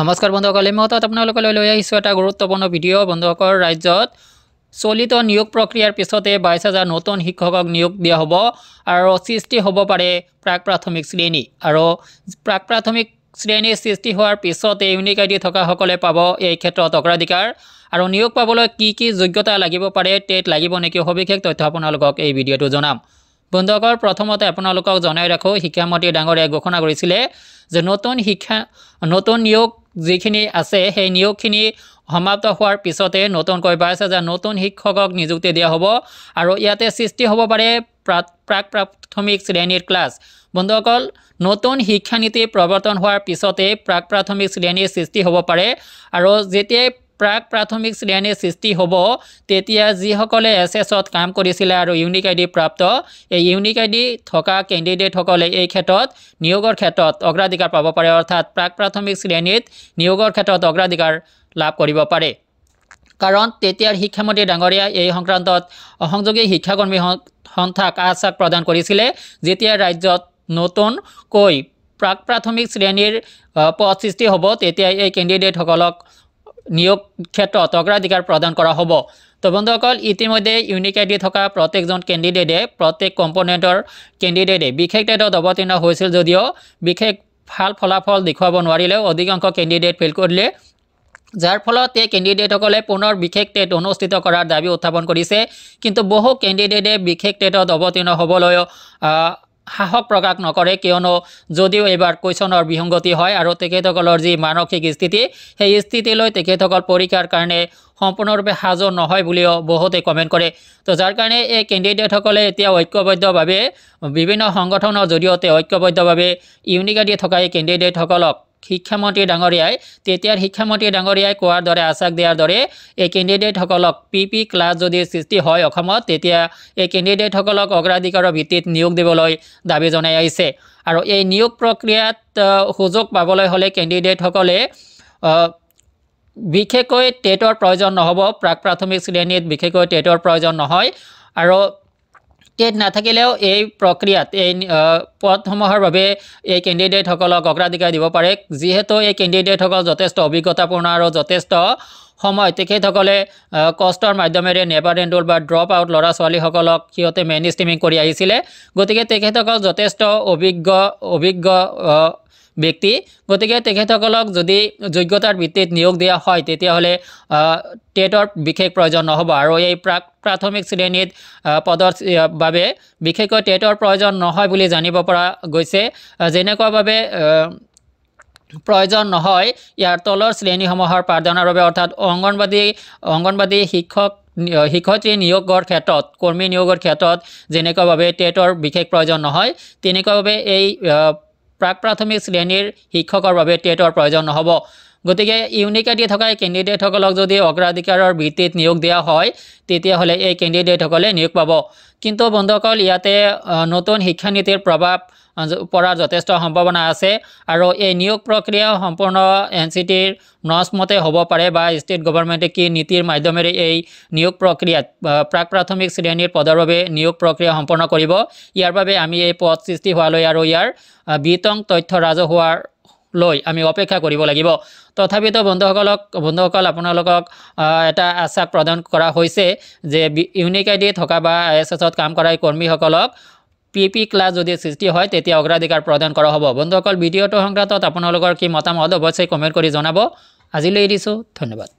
নমস্কাৰ বন্ধুসকল এই মুহূৰ্তত আপোনালোকে লৈ লৈ আহিছোঁ এটা গুৰুত্বপূৰ্ণ ভিডিঅ' বন্ধুসকল ৰাজ্যত চলিত নিয়োগ প্ৰক্ৰিয়াৰ পিছতে বাইছ হাজাৰ নতুন শিক্ষকক নিয়োগ দিয়া হ'ব আৰু সৃষ্টি হ'ব পাৰে প্ৰাক প্ৰাথমিক শ্ৰেণী আৰু প্ৰাক প্ৰাথমিক শ্ৰেণী সৃষ্টি হোৱাৰ পিছতে ইউনিক আই ডি থকাসকলে পাব এই ক্ষেত্ৰত অগ্ৰাধিকাৰ আৰু নিয়োগ পাবলৈ কি কি যোগ্যতা লাগিব পাৰে টেট লাগিব নেকি সবিশেষ তথ্য আপোনালোকক এই ভিডিঅ'টো জনাম বন্ধুসকল প্ৰথমতে আপোনালোকক জনাই ৰাখোঁ শিক্ষামন্ত্ৰী ডাঙৰীয়াই ঘোষণা কৰিছিলে যে নতুন শিক্ষা নতুন নিয়োগ যিখিনি আছে সেই নিয়োগখিনি সমাপ্ত হোৱাৰ পিছতে নতুনকৈ বাইছে যে নতুন শিক্ষকক নিযুক্তি দিয়া হ'ব আৰু ইয়াতে সৃষ্টি হ'ব পাৰে প্ৰাক প্ৰাথমিক শ্ৰেণীৰ ক্লাছ বন্ধুসকল নতুন শিক্ষানীতি প্ৰৱৰ্তন হোৱাৰ পিছতেই প্ৰাক প্ৰাথমিক শ্ৰেণীৰ সৃষ্টি হ'ব পাৰে আৰু যেতিয়াই প্ৰাক প্ৰাথমিক শ্ৰেণীৰ সৃষ্টি হ'ব তেতিয়া যিসকলে এছ এছত কাম কৰিছিলে আৰু ইউনিক আই ডি প্ৰাপ্ত এই ইউনিক আই ডি থকা কেণ্ডিডেটসকলে এই ক্ষেত্ৰত নিয়োগৰ ক্ষেত্ৰত অগ্ৰাধিকাৰ পাব পাৰে অৰ্থাৎ প্ৰাক প্ৰাথমিক শ্ৰেণীত নিয়োগৰ ক্ষেত্ৰত অগ্ৰাধিকাৰ লাভ কৰিব পাৰে কাৰণ তেতিয়াৰ শিক্ষামন্ত্ৰী ডাঙৰীয়া এই সংক্ৰান্তত অসংযোগী শিক্ষাকৰ্মী সন্থাক আশ্বাস প্ৰদান কৰিছিলে যেতিয়া ৰাজ্যত নতুনকৈ প্ৰাক প্ৰাথমিক শ্ৰেণীৰ পদ সৃষ্টি হ'ব তেতিয়া এই কেণ্ডিডেটসকলক নিয়োগ ক্ষেত্ৰত অগ্ৰাধিকাৰ প্ৰদান কৰা হ'ব তো বন্ধুসকল ইতিমধ্যে ইউনিক আইডি থকা প্ৰত্যেকজন কেণ্ডিডেটে প্ৰত্যেক কম্পনেণ্টৰ কেণ্ডিডেটে বিশেষ টাইটত অৱতীৰ্ণ হৈছিল যদিও বিশেষ ভাল ফলাফল দেখুৱাব নোৱাৰিলেও অধিকাংশ কেণ্ডিডেট ফেইল কৰিলে যাৰ ফলত এই কেণ্ডিডেটসকলে পুনৰ বিশেষ টেট অনুষ্ঠিত কৰাৰ দাবী উত্থাপন কৰিছে কিন্তু বহু কেণ্ডিডেটে বিশেষ টেটত অৱতীৰ্ণ হ'বলৈ সাহস প্ৰকাশ নকৰে কিয়নো যদিও এইবাৰ কুৱেশ্যনৰ বিসংগতি হয় আৰু তেখেতসকলৰ যি মানসিক স্থিতি সেই স্থিতিলৈ তেখেতসকল পৰীক্ষাৰ কাৰণে সম্পূৰ্ণৰূপে সাজু নহয় বুলিও বহুতে কমেণ্ট কৰে তো যাৰ কাৰণে এই কেণ্ডিডেটসকলে এতিয়া ঐক্যবদ্ধভাৱে বিভিন্ন সংগঠনৰ জৰিয়তে ঐক্যবদ্ধভাৱে ইউনিকাদি থকা এই কেণ্ডিডেটসকলক শিক্ষামন্ত্ৰী ডাঙৰীয়াই তেতিয়াৰ শিক্ষামন্ত্ৰী ডাঙৰীয়াই কোৱাৰ দৰে আশ্বাস দিয়াৰ দৰে এই কেণ্ডিডেটসকলক পি পি ক্লাছ যদি সৃষ্টি হয় অসমত তেতিয়া এই কেণ্ডিডেটসকলক অগ্ৰাধিকাৰৰ ভিত্তিত নিয়োগ দিবলৈ দাবী জনাই আহিছে আৰু এই নিয়োগ প্ৰক্ৰিয়াত সুযোগ পাবলৈ হলে কেণ্ডিডেটসকলে বিশেষকৈ টেটৰ প্ৰয়োজন নহব প্ৰাক প্ৰাথমিক শ্ৰেণীত বিশেষকৈ টেটৰ প্ৰয়োজন নহয় আৰু টেট নাথাকিলেও এই প্ৰক্ৰিয়াত এই পদসমূহৰ বাবে এই কেণ্ডিডেটসকলক অগ্ৰাধিকাৰ দিব পাৰে যিহেতু এই কেণ্ডিডেটসকল যথেষ্ট অভিজ্ঞতাপূৰ্ণ আৰু যথেষ্ট সময় তেখেতসকলে কষ্টৰ মাধ্যমেৰে নেবাৰ এণ্ডল বা ড্ৰপ আউট ল'ৰা ছোৱালীসকলক সিহঁতে মেইন ষ্ট্ৰিমিং কৰি আহিছিলে গতিকে তেখেতসকল যথেষ্ট অভিজ্ঞ অভিজ্ঞ ব্যক্তি গতিকে তেখেতসকলক যদি যোগ্যতাৰ ভিত্তিত নিয়োগ দিয়া হয় তেতিয়াহ'লে টেটৰ বিশেষ প্ৰয়োজন নহ'ব আৰু এই প্ৰাথমিক শ্ৰেণীত পদৰ বাবে বিশেষকৈ টেটৰ প্ৰয়োজন নহয় বুলি জানিব পৰা গৈছে যেনেকুৱাভাৱে প্ৰয়োজন নহয় ইয়াৰ তলৰ শ্ৰেণীসমূহৰ পাৰদানৰ বাবে অৰ্থাৎ অংগনবাদী অংগনবাদী শিক্ষক শিক্ষয়ত্ৰী নিয়োগৰ ক্ষেত্ৰত কৰ্মী নিয়োগৰ ক্ষেত্ৰত যেনেকুৱাভাৱে টেটৰ বিশেষ প্ৰয়োজন নহয় তেনেকুৱাভাৱে এই প্ৰাক প্ৰাথমিক শ্ৰেণীৰ শিক্ষকৰ বাবে টেটৰ প্ৰয়োজন নহ'ব গতিকে ইউনিক আই ডি থকা এই কেণ্ডিডেটসকলক যদি অগ্ৰাধিকাৰৰ ভিত্তিত নিয়োগ দিয়া হয় তেতিয়াহ'লে এই কেণ্ডিডেটসকলে নিয়োগ পাব কিন্তু বন্ধুসকল ইয়াতে নতুন শিক্ষানীতিৰ প্ৰভাৱ পৰাৰ যথেষ্ট সম্ভাৱনা আছে আৰু এই নিয়োগ প্ৰক্ৰিয়া সম্পূৰ্ণ এন চি টিৰ নচমতে হ'ব পাৰে বা ষ্টেট গভৰ্ণমেণ্টে কি নীতিৰ মাধ্যমেৰে এই নিয়োগ প্ৰক্ৰিয়াত প্ৰাক প্ৰাথমিক শ্ৰেণীৰ পদৰ বাবে নিয়োগ প্ৰক্ৰিয়া সম্পূৰ্ণ কৰিব ইয়াৰ বাবে আমি এই পদ সৃষ্টি হোৱালৈ আৰু ইয়াৰ বিতং তথ্য ৰাজহুৱাৰ লৈ আমি অপেক্ষা কৰিব লাগিব তথাপিতো বন্ধুসকলক বন্ধুসকল আপোনালোকক এটা আশ্বাস প্ৰদান কৰা হৈছে যে ইউনিক আই ডি থকা বা আই এছ এছত কাম কৰা কৰ্মীসকলক পি পি ক্লাছ যদি সৃষ্টি হয় তেতিয়া অগ্ৰাধিকাৰ প্ৰদান কৰা হ'ব বন্ধুসকল ভিডিঅ'টো সংক্ৰান্তত আপোনালোকৰ কি মতামত অৱশ্যে কমেণ্ট কৰি জনাব আজিলৈ এৰিছোঁ ধন্যবাদ